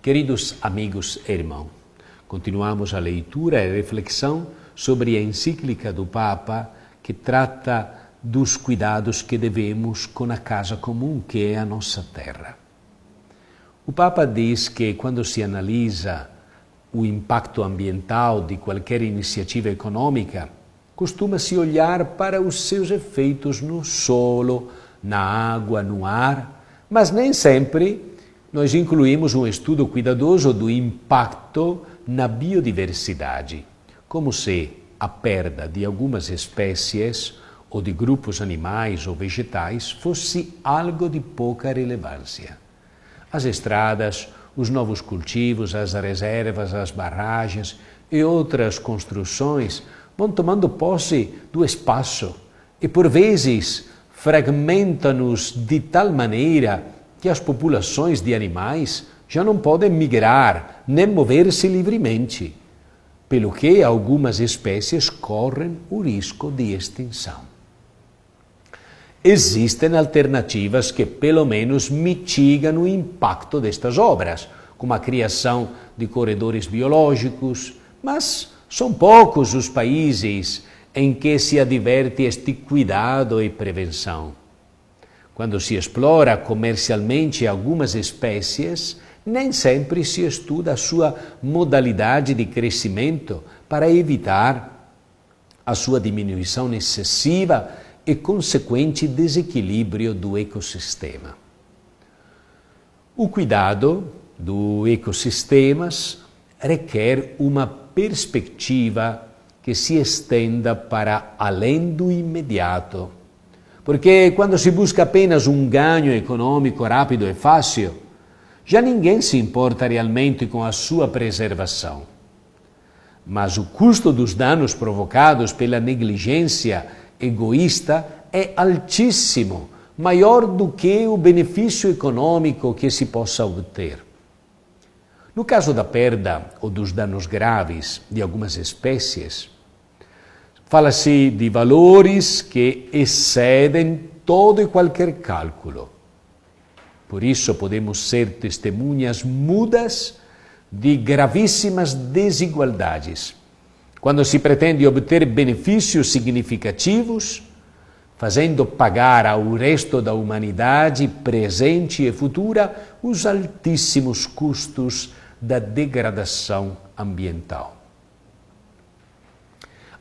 Queridos amigos e irmãos, continuamos a leitura e reflexão sobre a encíclica do Papa que trata dos cuidados que devemos com a casa comum que é a nossa terra. O Papa diz que quando se analisa o impacto ambiental de qualquer iniciativa econômica, costuma-se olhar para os seus efeitos no solo, na água, no ar, mas nem sempre nós incluímos um estudo cuidadoso do impacto na biodiversidade, como se a perda de algumas espécies ou de grupos animais ou vegetais fosse algo de pouca relevância. As estradas, os novos cultivos, as reservas, as barragens e outras construções vão tomando posse do espaço e, por vezes, fragmentam-nos de tal maneira que as populações de animais já não podem migrar nem mover-se livremente, pelo que algumas espécies correm o risco de extinção. Existem alternativas que, pelo menos, mitigam o impacto destas obras, como a criação de corredores biológicos, mas são poucos os países em que se adverte este cuidado e prevenção. Quando se explora comercialmente algumas espécies, nem sempre se estuda a sua modalidade de crescimento para evitar a sua diminuição excessiva e consequente desequilíbrio do ecossistema. O cuidado dos ecossistemas requer uma perspectiva que se estenda para além do imediato porque quando se busca apenas um ganho econômico rápido e fácil, já ninguém se importa realmente com a sua preservação. Mas o custo dos danos provocados pela negligência egoísta é altíssimo, maior do que o benefício econômico que se possa obter. No caso da perda ou dos danos graves de algumas espécies, Fala-se de valores que excedem todo e qualquer cálculo. Por isso, podemos ser testemunhas mudas de gravíssimas desigualdades. Quando se pretende obter benefícios significativos, fazendo pagar ao resto da humanidade presente e futura os altíssimos custos da degradação ambiental.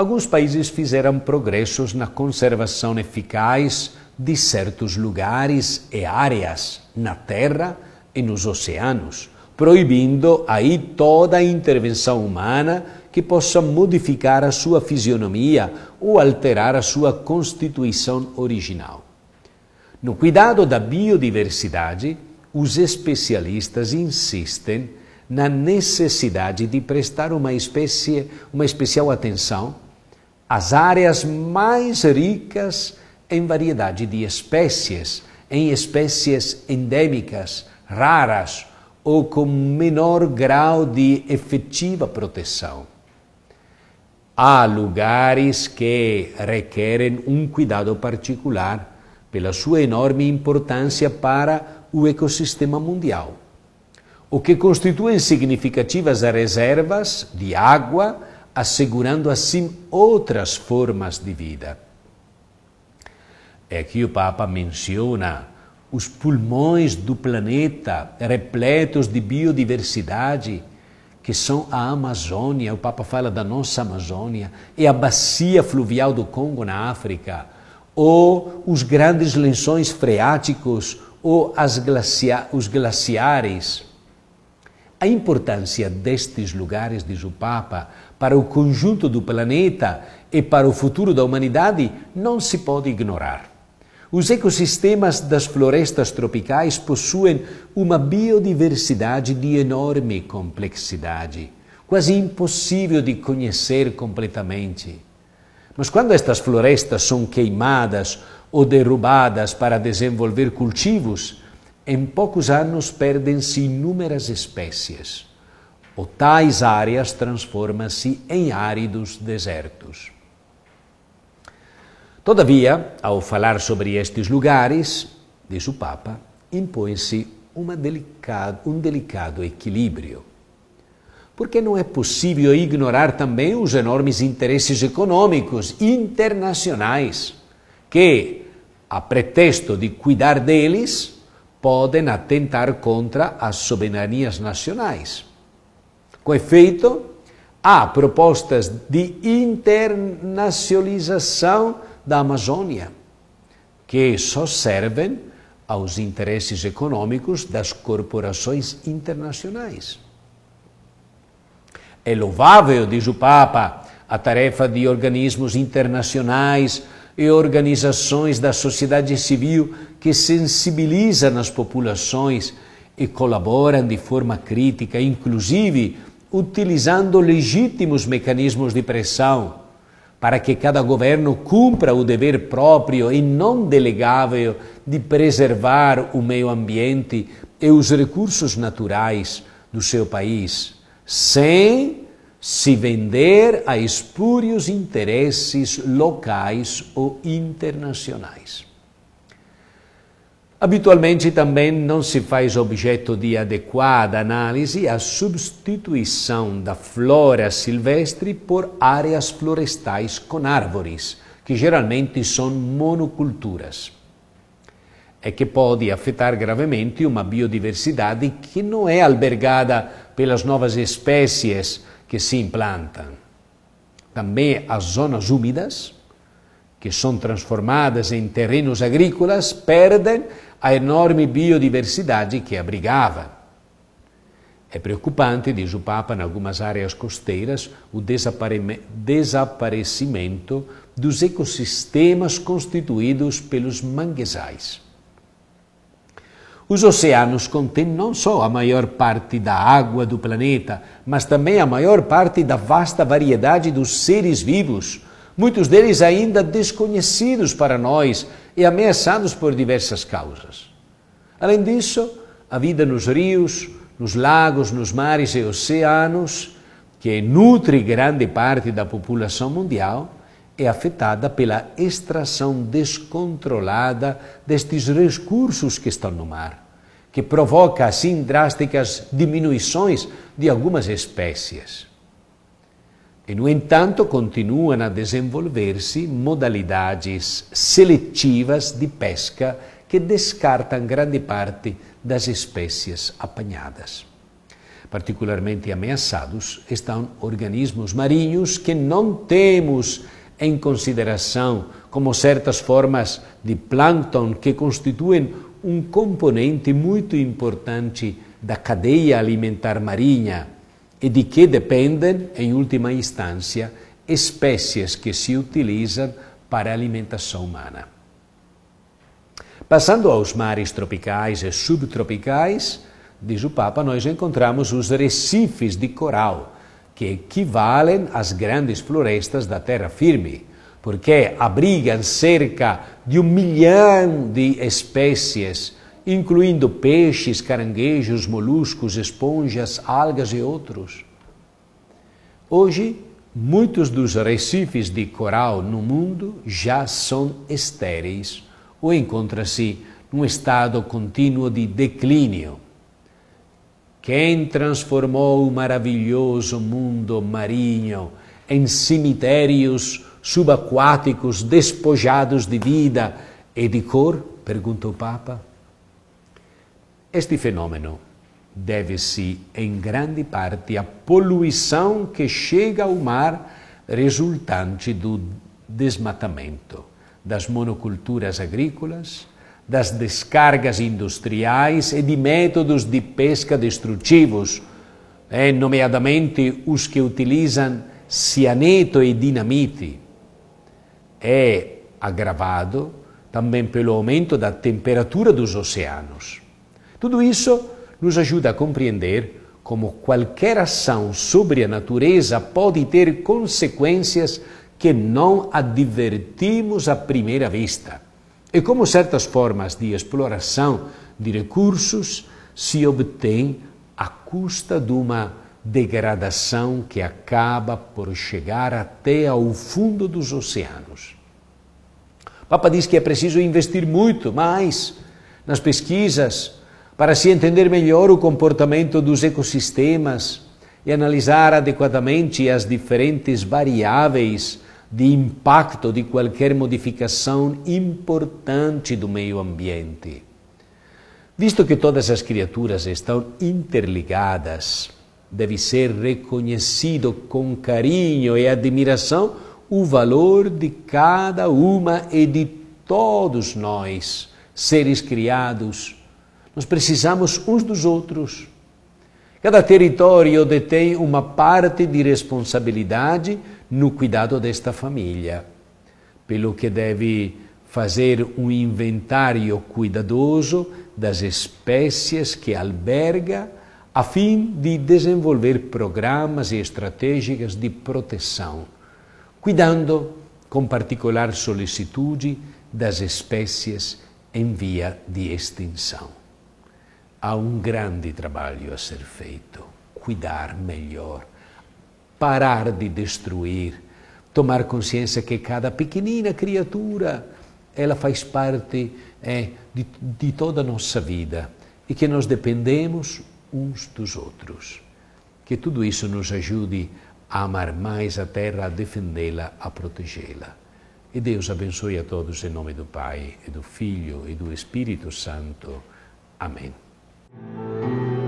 Alguns países fizeram progressos na conservação eficaz de certos lugares e áreas na terra e nos oceanos, proibindo aí toda a intervenção humana que possa modificar a sua fisionomia ou alterar a sua constituição original. No cuidado da biodiversidade, os especialistas insistem na necessidade de prestar uma espécie, uma especial atenção as áreas mais ricas em variedade de espécies, em espécies endêmicas, raras ou com menor grau de efetiva proteção. Há lugares que requerem um cuidado particular pela sua enorme importância para o ecossistema mundial, o que constituem significativas reservas de água assegurando assim outras formas de vida. É que o Papa menciona os pulmões do planeta repletos de biodiversidade, que são a Amazônia, o Papa fala da nossa Amazônia, e a bacia fluvial do Congo na África, ou os grandes lençóis freáticos, ou glacia os glaciares. A importância destes lugares, diz o Papa, para o conjunto do planeta e para o futuro da humanidade não se pode ignorar. Os ecossistemas das florestas tropicais possuem uma biodiversidade de enorme complexidade, quase impossível de conhecer completamente. Mas quando estas florestas são queimadas ou derrubadas para desenvolver cultivos, em poucos anos perdem-se inúmeras espécies ou tais áreas transformam-se em áridos desertos. Todavia, ao falar sobre estes lugares, diz o Papa, impõe-se delicado, um delicado equilíbrio. Porque não é possível ignorar também os enormes interesses econômicos internacionais que, a pretexto de cuidar deles, podem atentar contra as soberanias nacionais. Com efeito, há propostas de internacionalização da Amazônia, que só servem aos interesses econômicos das corporações internacionais. É louvável, diz o Papa, a tarefa de organismos internacionais e organizações da sociedade civil que sensibilizam as populações e colaboram de forma crítica, inclusive utilizando legítimos mecanismos de pressão para que cada governo cumpra o dever próprio e não delegável de preservar o meio ambiente e os recursos naturais do seu país, sem se vender a espúrios interesses locais ou internacionais. Habitualmente também não se faz objeto de adequada análise a substituição da flora silvestre por áreas florestais com árvores, que geralmente são monoculturas. É que pode afetar gravemente uma biodiversidade que não é albergada pelas novas espécies que se implantam. Também as zonas úmidas, que são transformadas em terrenos agrícolas, perdem a enorme biodiversidade que abrigava. É preocupante, diz o Papa, em algumas áreas costeiras, o desaparecimento dos ecossistemas constituídos pelos manguezais. Os oceanos contêm não só a maior parte da água do planeta, mas também a maior parte da vasta variedade dos seres vivos, muitos deles ainda desconhecidos para nós, e ameaçados por diversas causas. Além disso, a vida nos rios, nos lagos, nos mares e oceanos, que nutre grande parte da população mundial, é afetada pela extração descontrolada destes recursos que estão no mar, que provoca assim drásticas diminuições de algumas espécies. E, no entanto, continuam a desenvolver-se modalidades seletivas de pesca que descartam grande parte das espécies apanhadas. Particularmente ameaçados estão organismos marinhos que não temos em consideração, como certas formas de plâncton que constituem um componente muito importante da cadeia alimentar marinha e de que dependem, em última instância, espécies que se utilizam para a alimentação humana. Passando aos mares tropicais e subtropicais, diz o Papa, nós encontramos os recifes de coral, que equivalem às grandes florestas da terra firme, porque abrigam cerca de um milhão de espécies incluindo peixes, caranguejos, moluscos, esponjas, algas e outros. Hoje, muitos dos recifes de coral no mundo já são estéreis ou encontram-se num estado contínuo de declínio. Quem transformou o maravilhoso mundo marinho em cemitérios subaquáticos despojados de vida e de cor? perguntou o Papa. Este fenômeno deve-se em grande parte à poluição que chega ao mar resultante do desmatamento, das monoculturas agrícolas, das descargas industriais e de métodos de pesca destrutivos, eh, nomeadamente os que utilizam cianeto e dinamite. É agravado também pelo aumento da temperatura dos oceanos. Tudo isso nos ajuda a compreender como qualquer ação sobre a natureza pode ter consequências que não advertimos à primeira vista, e como certas formas de exploração de recursos se obtêm à custa de uma degradação que acaba por chegar até ao fundo dos oceanos. O Papa diz que é preciso investir muito mais nas pesquisas para se entender melhor o comportamento dos ecossistemas e analisar adequadamente as diferentes variáveis de impacto de qualquer modificação importante do meio ambiente. Visto que todas as criaturas estão interligadas, deve ser reconhecido com carinho e admiração o valor de cada uma e de todos nós, seres criados nós precisamos uns dos outros. Cada território detém uma parte de responsabilidade no cuidado desta família, pelo que deve fazer um inventário cuidadoso das espécies que alberga, a fim de desenvolver programas e estratégias de proteção, cuidando com particular solicitude das espécies em via de extinção há um grande trabalho a ser feito: cuidar melhor, parar de destruir, tomar consciência que cada pequenina criatura ela faz parte é, de, de toda a nossa vida e que nós dependemos uns dos outros. Que tudo isso nos ajude a amar mais a terra, a defendê-la, a protegê-la. E Deus abençoe a todos em nome do Pai, e do Filho e do Espírito Santo. Amém. thank you